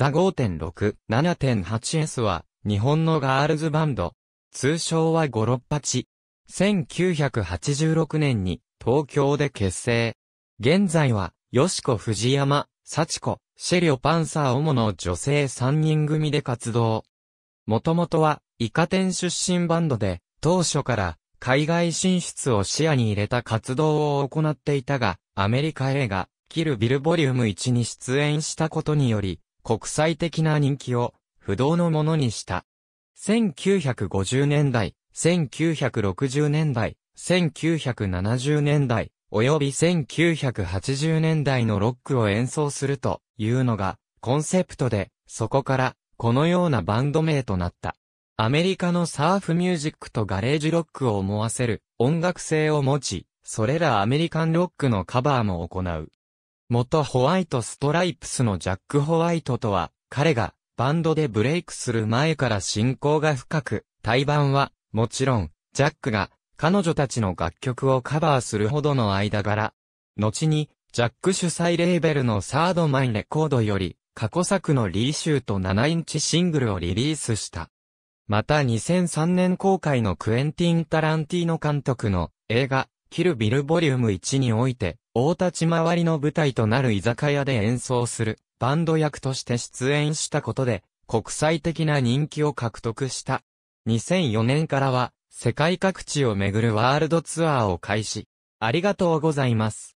ザ 5.6.7.8S は、日本のガールズバンド。通称は568。1986年に、東京で結成。現在は、フジヤ藤山、チコ、シェリオパンサー主の女性3人組で活動。もともとは、イカ店出身バンドで、当初から海外進出を視野に入れた活動を行っていたが、アメリカ映画、キルビルボリューム1に出演したことにより、国際的な人気を不動のものにした。1950年代、1960年代、1970年代、及び1980年代のロックを演奏するというのがコンセプトで、そこからこのようなバンド名となった。アメリカのサーフミュージックとガレージロックを思わせる音楽性を持ち、それらアメリカンロックのカバーも行う。元ホワイトストライプスのジャック・ホワイトとは、彼がバンドでブレイクする前から親交が深く、対バンは、もちろん、ジャックが彼女たちの楽曲をカバーするほどの間柄。後に、ジャック主催レーベルのサードマンレコードより、過去作のリーシューと7インチシングルをリリースした。また2003年公開のクエンティン・タランティーノ監督の映画、キル・ビルボリューム1において、大立ち回りの舞台となる居酒屋で演奏するバンド役として出演したことで国際的な人気を獲得した。2004年からは世界各地を巡るワールドツアーを開始。ありがとうございます。